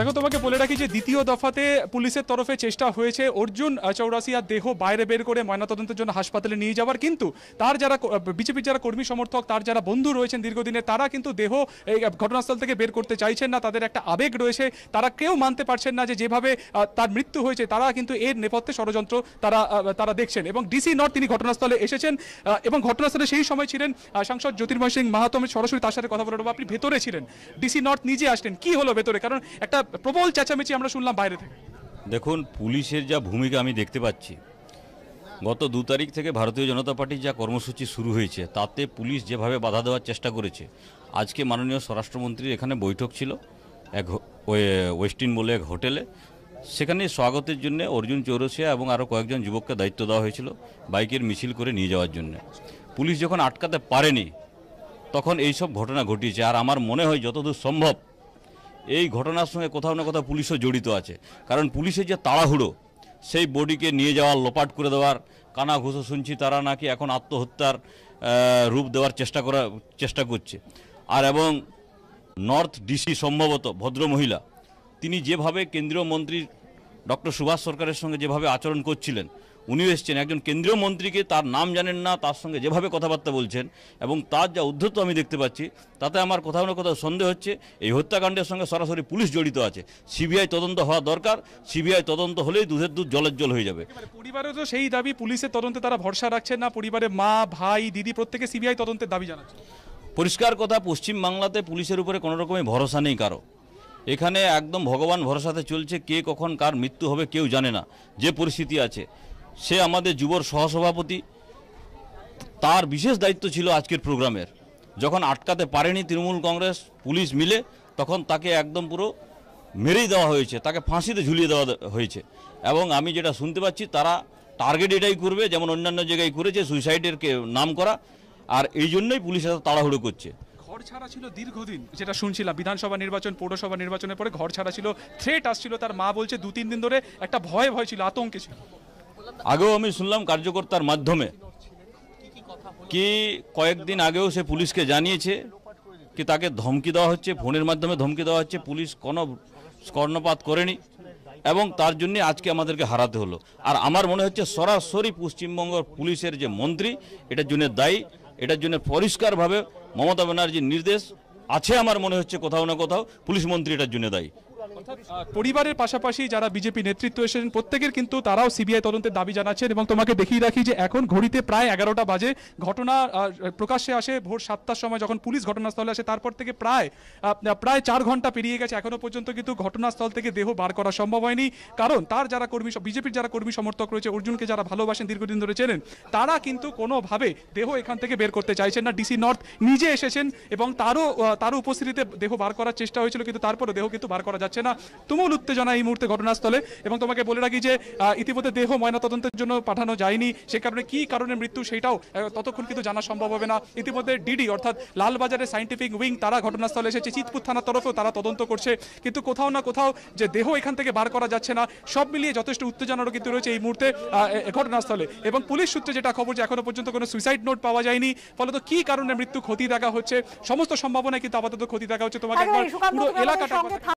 দেখো তোমাকে বলে রাখি যে দ্বিতীয় দফাতে পুলিশের তরফে চেষ্টা হয়েছে অর্জুন চৌরাসিয়ার দেহ বাইরে বের করে ময়নাতদন্তের জন্য হাসপাতালে নিয়ে যাওয়ার কিন্তু তার যারা বিজেপির যারা কর্মী সমর্থক তার যারা বন্ধু রয়েছেন দীর্ঘদিনে তারা কিন্তু দেহ ঘটনাস্থল থেকে বের করতে চাইছেন না তাদের একটা আবেগ রয়েছে তারা কেউ মানতে পারছেন না যে যেভাবে তার মৃত্যু হয়েছে তারা কিন্তু এর নেপথ্যে ষড়যন্ত্র তারা তারা দেখছেন এবং ডিসি নর্থ তিনি ঘটনাস্থলে এসেছেন এবং ঘটনাস্থলে সেই সময় ছিলেন সাংসদ জ্যোতির্ময় সিং মাহাতো সরাসরি তার সাথে কথা বলে আপনি ভেতরে ছিলেন ডিসি নর্থ নিজে আসলেন কি হলো ভেতরে কারণ একটা প্রবল চেঁচামেচি আমরা শুনলাম বাইরে থেকে দেখুন পুলিশের যা ভূমিকা আমি দেখতে পাচ্ছি গত দু তারিখ থেকে ভারতীয় জনতা পার্টির যা কর্মসূচি শুরু হয়েছে তাতে পুলিশ যেভাবে বাধা দেওয়ার চেষ্টা করেছে আজকে মাননীয় স্বরাষ্ট্রমন্ত্রীর এখানে বৈঠক ছিল এক ওয়েস্টিন বলে এক হোটেলে সেখানে স্বাগতের জন্য অর্জুন চৌরসিয়া এবং আরও কয়েকজন যুবককে দায়িত্ব দেওয়া হয়েছিল বাইকের মিছিল করে নিয়ে যাওয়ার জন্য পুলিশ যখন আটকাতে পারেনি তখন এইসব ঘটনা ঘটিয়েছে আর আমার মনে হয় যতদূর সম্ভব এই ঘটনার সঙ্গে কোথাও না কোথাও পুলিশও জড়িত আছে কারণ পুলিশের যে তাড়াহুড়ো সেই বডিকে নিয়ে যাওয়ার লোপাট করে দেওয়ার কানা ঘুষো শুনছি তারা নাকি এখন আত্মহত্যার রূপ দেওয়ার চেষ্টা করা চেষ্টা করছে আর এবং নর্থ ডিসি সম্ভবত ভদ্রমহিলা তিনি যেভাবে কেন্দ্রীয় মন্ত্রী ডক্টর সুভাষ সরকারের সঙ্গে যেভাবে আচরণ করছিলেন উনিও এসছেন একজন কেন্দ্রীয় মন্ত্রীকে তার নাম জানেন না তার সঙ্গে যেভাবে কথাবার্তা বলছেন এবং তার যা উদ্ধত আমি দেখতে পাচ্ছি তাতে আমার কোথাও না কোথাও সন্দেহ হচ্ছে এই হত্যাকাণ্ডের সঙ্গে সরাসরি পুলিশ জড়িত আছে সিবিআই তদন্ত হওয়া দরকার সিবিআই তদন্ত হলেই দুধের দুধ জলের জল হয়ে যাবে পরিবারের তো সেই দাবি পুলিশের তদন্তে তারা ভরসা রাখছে না পরিবারের মা ভাই দিদি প্রত্যেকে সিবিআই তদন্তের দাবি জানাচ্ছে পরিষ্কার কথা পশ্চিমবাংলাতে পুলিশের উপরে কোনো রকমের ভরসা নেই কারো এখানে একদম ভগবান ভরসাতে চলছে কে কখন কার মৃত্যু হবে কেউ জানে না যে পরিস্থিতি আছে সে আমাদের যুবর সহসভাপতি তার বিশেষ দায়িত্ব ছিল আজকের প্রোগ্রামের যখন আটকাতে পারেনি তৃণমূল কংগ্রেস পুলিশ মিলে তখন তাকে একদম পুরো মেরেই দেওয়া হয়েছে তাকে ফাঁসিতে ঝুলিয়ে দেওয়া হয়েছে এবং আমি যেটা শুনতে পাচ্ছি তারা টার্গেট এটাই করবে যেমন অন্যান্য জায়গায় করেছে সুইসাইডের নাম করা আর এই জন্যই পুলিশ এত তাড়াহুড়ো করছে ঘর ছাড়া ছিল দীর্ঘদিন যেটা শুনছিলাম বিধানসভা নির্বাচন পৌরসভা নির্বাচনের পরে ঘর ছাড়া ছিল থ্রেট আসছিল তার মা বলছে দু তিন দিন ধরে একটা ভয় ভয় ছিল আতঙ্কে ছিল আগেও আমি শুনলাম কার্যকর্তার মাধ্যমে কি কয়েকদিন আগেও সে পুলিশকে জানিয়েছে কি তাকে ধমকি দেওয়া হচ্ছে ফোনের মাধ্যমে ধমকি দেওয়া হচ্ছে পুলিশ কোনো স্কর্ণপাত করেনি এবং তার জন্য আজকে আমাদেরকে হারাতে হলো আর আমার মনে হচ্ছে সরাসরি পশ্চিমবঙ্গ পুলিশের যে মন্ত্রী এটার জন্য দায়ী এটার জন্য পরিষ্কারভাবে মমতা ব্যানার্জির নির্দেশ আছে আমার মনে হচ্ছে কোথাও না কোথাও পুলিশ মন্ত্রী এটার জন্য দায়ী পরিবারের পাশাপাশি যারা বিজেপি নেতৃত্ব এসেছেন প্রত্যেকের কিন্তু তারাও সিবিআই তদন্তের দাবি জানাচ্ছেন এবং তোমাকে দেখিয়ে রাখি যে এখন ঘড়িতে প্রায় এগারোটা বাজে ঘটনা প্রকাশ্যে আসে ভোর সাতটার সময় যখন পুলিশ ঘটনাস্থলে আসে তারপর থেকে প্রায় প্রায় চার ঘন্টা পেরিয়ে গেছে এখনো পর্যন্ত কিন্তু ঘটনাস্থল থেকে দেহ বার করা সম্ভব হয়নি কারণ তার যারা কর্মী বিজেপির যারা কর্মী সমর্থক রয়েছে অর্জুনকে যারা ভালোবাসেন দীর্ঘদিন ধরে চেনেন তারা কিন্তু কোনোভাবে দেহ এখান থেকে বের করতে চাইছেন না ডিসি নর্থ নিজে এসেছেন এবং তারও তারও উপস্থিতিতে দেহ বার করার চেষ্টা হয়েছিল কিন্তু তারপরে দেহ কিন্তু বার করা যাচ্ছে না উত্তেজনা তুমুল উত্তেজনা এই মুহূর্তে ঘটনাস্থলে এবং তোমাকে বলে রাখি যে ইতিমধ্যে দেহ ময়নাতদন্তের জন্য পাঠানো যায়নি সে কারণে কি কারণে মৃত্যু সেটাও ততক্ষণ কিন্তু জানা সম্ভব হবে না ইতিমধ্যে ডিডি অর্থাৎ লালবাজারের সাইন্টিফিক উইং তারা ঘটনাস্থলে এসেছে চিতপুর থানার তরফেও তারা তদন্ত করছে কিন্তু কোথাও না কোথাও যে দেহ এখান থেকে বার করা যাচ্ছে না সব মিলিয়ে যথেষ্ট উত্তেজনারও কিন্তু রয়েছে এই মুহূর্তে ঘটনাস্থলে এবং পুলিশ সূত্রে যেটা খবর যে এখনও পর্যন্ত কোনো সুইসাইড নোট পাওয়া যায়নি ফলত কি কারণে মৃত্যু ক্ষতি দেখা হচ্ছে সমস্ত সম্ভাবনায় কিন্তু আপাতত ক্ষতি দেখা হচ্ছে তোমাকে একবার পুরো এলাকাটা